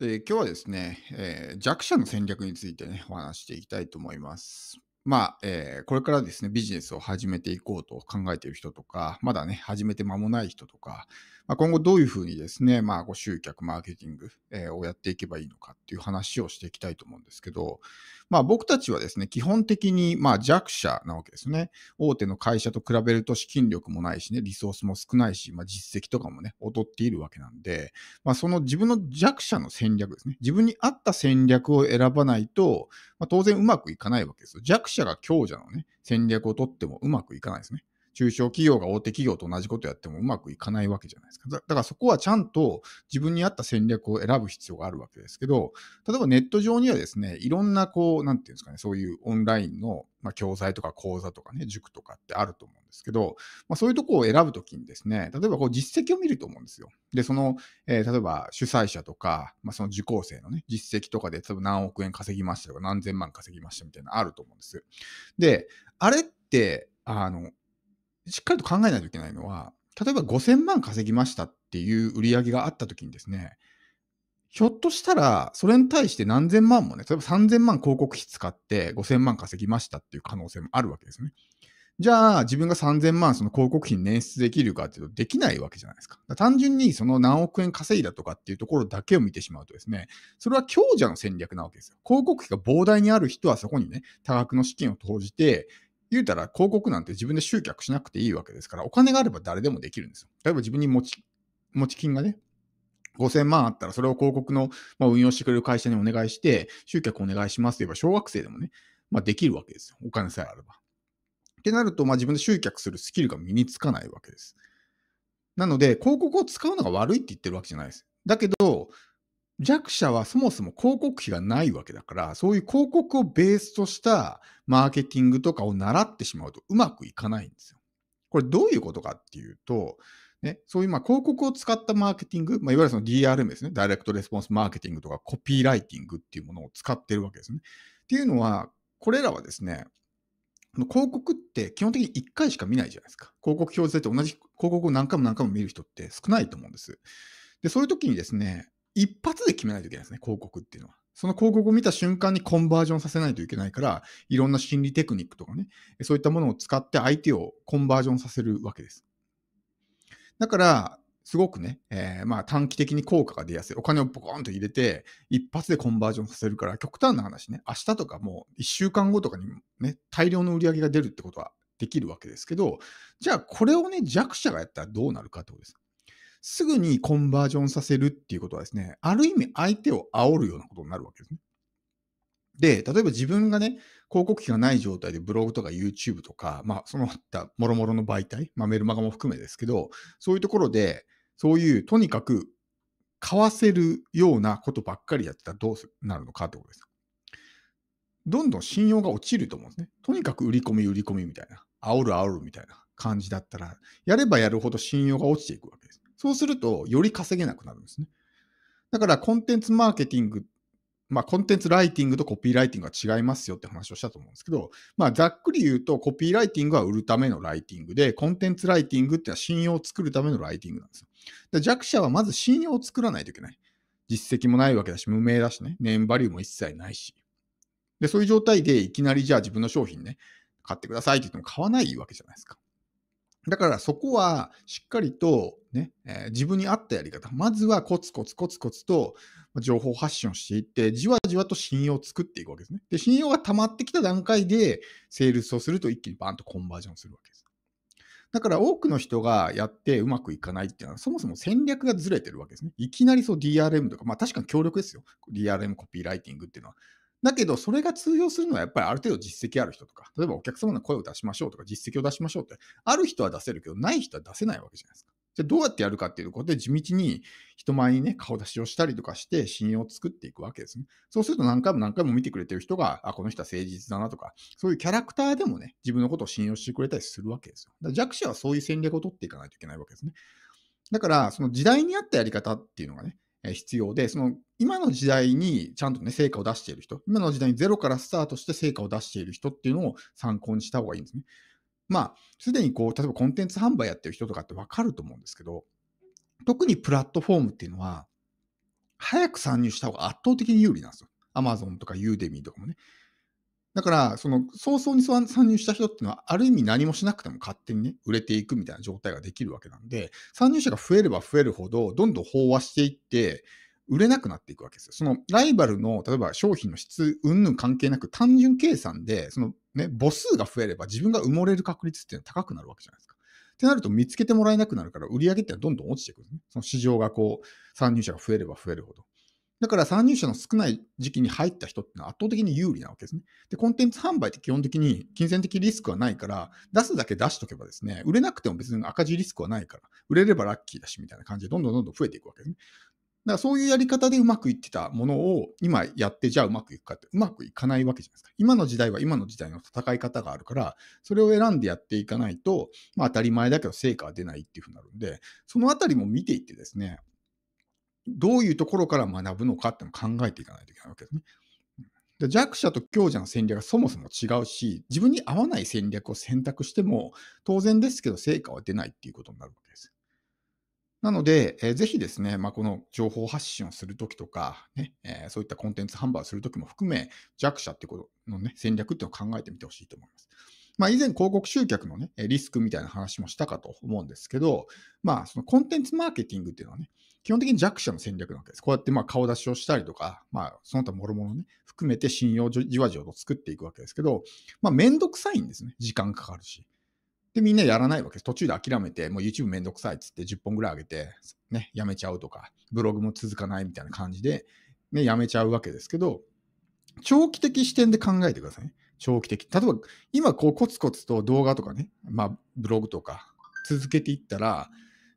え今日はですね、えー、弱者の戦略についてね、お話していきたいと思います。まあ、えー、これからですね、ビジネスを始めていこうと考えている人とか、まだね、始めて間もない人とか、まあ、今後どういうふうにですね、まあ、ご集客、マーケティング、えー、をやっていけばいいのかっていう話をしていきたいと思うんですけど、まあ、僕たちはですね、基本的に、まあ、弱者なわけですね。大手の会社と比べると資金力もないしね、リソースも少ないし、まあ、実績とかもね、劣っているわけなんで、まあ、その自分の弱者の戦略ですね、自分に合った戦略を選ばないと、まあ、当然うまくいかないわけですよ。弱者が強者のね、戦略をとってもうまくいかないですね。中小企業が大手企業と同じことやってもうまくいかないわけじゃないですか。だからそこはちゃんと自分に合った戦略を選ぶ必要があるわけですけど、例えばネット上にはですね、いろんなこう、なんていうんですかね、そういうオンラインの、まあ、教材とか講座とかね、塾とかってあると思うんですけど、まあ、そういうとこを選ぶときにですね、例えばこう実績を見ると思うんですよ。で、その、えー、例えば主催者とか、まあ、その受講生のね、実績とかで、例えば何億円稼ぎましたとか、何千万稼ぎましたみたいなのあると思うんです。で、あれって、あの、しっかりと考えないといけないのは、例えば5000万稼ぎましたっていう売り上げがあった時にですね、ひょっとしたら、それに対して何千万もね、例えば3000万広告費使って5000万稼ぎましたっていう可能性もあるわけですね。じゃあ、自分が3000万その広告費に捻出できるかっていうと、できないわけじゃないですか。か単純にその何億円稼いだとかっていうところだけを見てしまうとですね、それは強者の戦略なわけですよ。広告費が膨大にある人はそこにね、多額の資金を投じて、言うたら広告なんて自分で集客しなくていいわけですから、お金があれば誰でもできるんですよ。例えば自分に持ち、持ち金がね、5000万あったら、それを広告の、まあ、運用してくれる会社にお願いして、集客お願いしますと言えば、小学生でもね、まあ、できるわけですよ。お金さえあれば。ってなると、まあ、自分で集客するスキルが身につかないわけです。なので、広告を使うのが悪いって言ってるわけじゃないです。だけど、弱者はそもそも広告費がないわけだから、そういう広告をベースとしたマーケティングとかを習ってしまうとうまくいかないんですよ。これどういうことかっていうと、ね、そういうま広告を使ったマーケティング、まあ、いわゆるその DRM ですね、ダイレクトレスポンスマーケティングとかコピーライティングっていうものを使ってるわけですね。っていうのは、これらはですね、広告って基本的に1回しか見ないじゃないですか。広告表示でて同じ広告を何回も何回も見る人って少ないと思うんです。で、そういう時にですね、一発で決めないといけないですね、広告っていうのは。その広告を見た瞬間にコンバージョンさせないといけないから、いろんな心理テクニックとかね、そういったものを使って相手をコンバージョンさせるわけです。だから、すごくね、えー、まあ短期的に効果が出やすい。お金をポコンと入れて、一発でコンバージョンさせるから、極端な話ね、明日とかもう一週間後とかにね、大量の売り上げが出るってことはできるわけですけど、じゃあこれをね、弱者がやったらどうなるかってことです。すぐにコンバージョンさせるっていうことはですね、ある意味相手を煽るようなことになるわけですね。で、例えば自分がね、広告費がない状態でブログとか YouTube とか、まあ、その他、もろもろの媒体、まあ、メルマガも含めですけど、そういうところで、そういう、とにかく、買わせるようなことばっかりやってたらどうなるのかってことです。どんどん信用が落ちると思うんですね。とにかく売り込み、売り込みみたいな、煽る、煽るみたいな感じだったら、やればやるほど信用が落ちていくわけです。そうすると、より稼げなくなるんですね。だから、コンテンツマーケティング、まあ、コンテンツライティングとコピーライティングは違いますよって話をしたと思うんですけど、まあ、ざっくり言うと、コピーライティングは売るためのライティングで、コンテンツライティングってのは信用を作るためのライティングなんですよ。弱者はまず信用を作らないといけない。実績もないわけだし、無名だしね、ネームバリューも一切ないし。で、そういう状態でいきなりじゃあ自分の商品ね、買ってくださいって言っても買わないわけじゃないですか。だからそこはしっかりとね、えー、自分に合ったやり方、まずはコツコツコツコツと情報発信をしていって、じわじわと信用を作っていくわけですね。で、信用が溜まってきた段階で、セールスをすると一気にバーンとコンバージョンするわけです。だから多くの人がやってうまくいかないっていうのは、そもそも戦略がずれてるわけですね。いきなりそう DRM とか、まあ確かに強力ですよ。DRM コピーライティングっていうのは。だけど、それが通用するのはやっぱりある程度実績ある人とか、例えばお客様の声を出しましょうとか、実績を出しましょうって、ある人は出せるけど、ない人は出せないわけじゃないですか。じゃあどうやってやるかっていうと、ことで、地道に人前にね、顔出しをしたりとかして、信用を作っていくわけですね。そうすると何回も何回も見てくれてる人が、あ、この人は誠実だなとか、そういうキャラクターでもね、自分のことを信用してくれたりするわけですよ。だから弱者はそういう戦略を取っていかないといけないわけですね。だから、その時代に合ったやり方っていうのがね、必要で、その今の時代にちゃんとね、成果を出している人、今の時代にゼロからスタートして成果を出している人っていうのを参考にした方がいいんですね。まあ、すでにこう、例えばコンテンツ販売やってる人とかってわかると思うんですけど、特にプラットフォームっていうのは、早く参入した方が圧倒的に有利なんですよ。Amazon とか Udemy とかもね。だから、その、早々に参入した人っていうのは、ある意味何もしなくても勝手にね、売れていくみたいな状態ができるわけなんで、参入者が増えれば増えるほど、どんどん飽和していって、売れなくなっていくわけですよ。そのライバルの、例えば商品の質、うんぬん関係なく、単純計算で、そのね、母数が増えれば自分が埋もれる確率っていうのは高くなるわけじゃないですか。ってなると見つけてもらえなくなるから、売り上げってのはどんどん落ちていくんですね。その市場がこう、参入者が増えれば増えるほど。だから参入者の少ない時期に入った人ってのは圧倒的に有利なわけですね。で、コンテンツ販売って基本的に金銭的リスクはないから、出すだけ出しとけばですね、売れなくても別に赤字リスクはないから、売れればラッキーだしみたいな感じでどんどんどんどん増えていくわけですね。だからそういうやり方でうまくいってたものを今やってじゃあうまくいくかってうまくいかないわけじゃないですか。今の時代は今の時代の戦い方があるから、それを選んでやっていかないと、まあ当たり前だけど成果は出ないっていうふうになるんで、そのあたりも見ていってですね、どういうところから学ぶのかってのを考えていかないといけないわけですね。で弱者と強者の戦略がそもそも違うし、自分に合わない戦略を選択しても、当然ですけど成果は出ないっていうことになるわけです。なので、えー、ぜひですね、まあ、この情報発信をするときとかね、ねえー、そういったコンテンツ販売をするときも含め、弱者ってことの、ね、戦略っていうのを考えてみてほしいと思います。まあ、以前広告集客のね、リスクみたいな話もしたかと思うんですけど、まあ、そのコンテンツマーケティングっていうのはね、基本的に弱者の戦略なわけです。こうやってまあ顔出しをしたりとか、まあ、その他もろもろね、含めて信用じわじわと作っていくわけですけど、まあ、めんどくさいんですね。時間かかるし。で、みんなやらないわけです。途中で諦めて、もう YouTube めんどくさいっつって10本ぐらい上げて、ね、やめちゃうとか、ブログも続かないみたいな感じで、ね、やめちゃうわけですけど、長期的視点で考えてください、ね。長期的。例えば、今、こう、コツコツと動画とかね、まあ、ブログとか、続けていったら、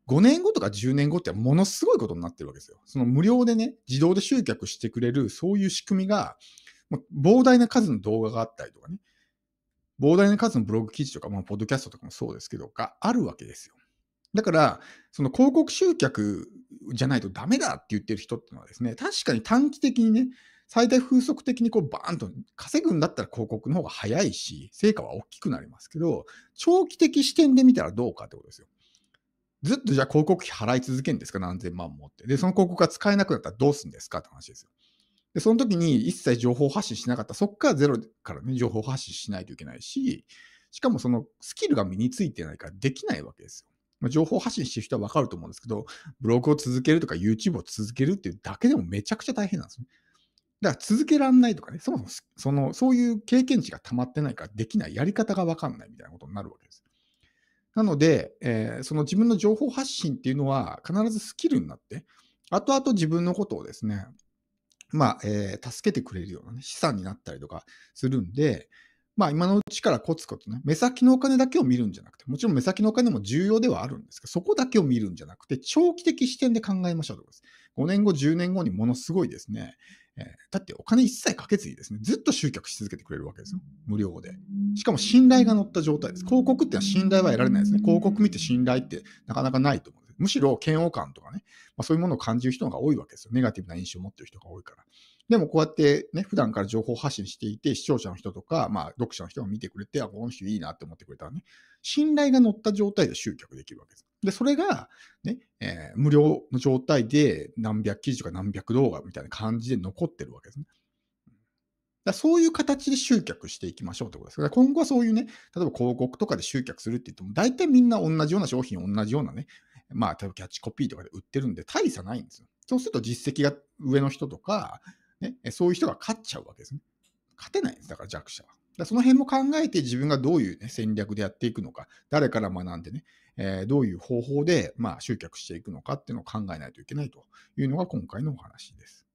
5年後とか10年後ってものすごいことになってるわけですよ。その無料でね、自動で集客してくれる、そういう仕組みが、膨大な数の動画があったりとかね、膨大な数のブログ記事とか、まあ、ポッドキャストとかもそうですけど、があるわけですよ。だから、その広告集客じゃないとダメだって言ってる人っていうのはですね、確かに短期的にね、最大風速的にこうバーンと稼ぐんだったら広告の方が早いし、成果は大きくなりますけど、長期的視点で見たらどうかってことですよ。ずっとじゃあ広告費払い続けるんですか何千万もって。で、その広告が使えなくなったらどうするんですかって話ですよ。で、その時に一切情報発信しなかったら、そこからゼロからね、情報発信しないといけないし、しかもそのスキルが身についてないからできないわけですよ。まあ、情報発信してる人はわかると思うんですけど、ブログを続けるとか YouTube を続けるっていうだけでもめちゃくちゃ大変なんですね。だから続けられないとかね、そもそもそのそういう経験値が溜まってないからできない、やり方が分かんないみたいなことになるわけです。なので、えー、その自分の情報発信っていうのは必ずスキルになって、後々自分のことをですね、まあ、えー、助けてくれるような、ね、資産になったりとかするんで、まあ今のうちからコツコツね、目先のお金だけを見るんじゃなくて、もちろん目先のお金も重要ではあるんですが、そこだけを見るんじゃなくて、長期的視点で考えましょうということです。5年後、10年後にものすごいですね、えー、だってお金一切かけずにですね、ずっと集客し続けてくれるわけですよ。無料で。しかも信頼が乗った状態です。広告ってのは信頼は得られないですね。広告見て信頼ってなかなかないと思うんです。むしろ嫌悪感とかね、まあ、そういうものを感じる人が多いわけですよ。ネガティブな印象を持ってる人が多いから。でもこうやってね、普段から情報発信していて、視聴者の人とか、まあ、読者の人が見てくれて、あ、この人いいなって思ってくれたらね、信頼が乗った状態で集客できるわけです。で、それが、ね、えー、無料の状態で何百記事とか何百動画みたいな感じで残ってるわけですね。だそういう形で集客していきましょうってことです。だから今後はそういうね、例えば広告とかで集客するって言っても、大体みんな同じような商品、同じようなね、まあ、例えばキャッチコピーとかで売ってるんで、大差ないんですよ。そうすると実績が上の人とか、ね、そういう人が勝っちゃうわけですね。勝てないんです、だから弱者は。だその辺も考えて自分がどういう、ね、戦略でやっていくのか、誰から学んでね、えー、どういう方法で、まあ、集客していくのかっていうのを考えないといけないというのが今回のお話です。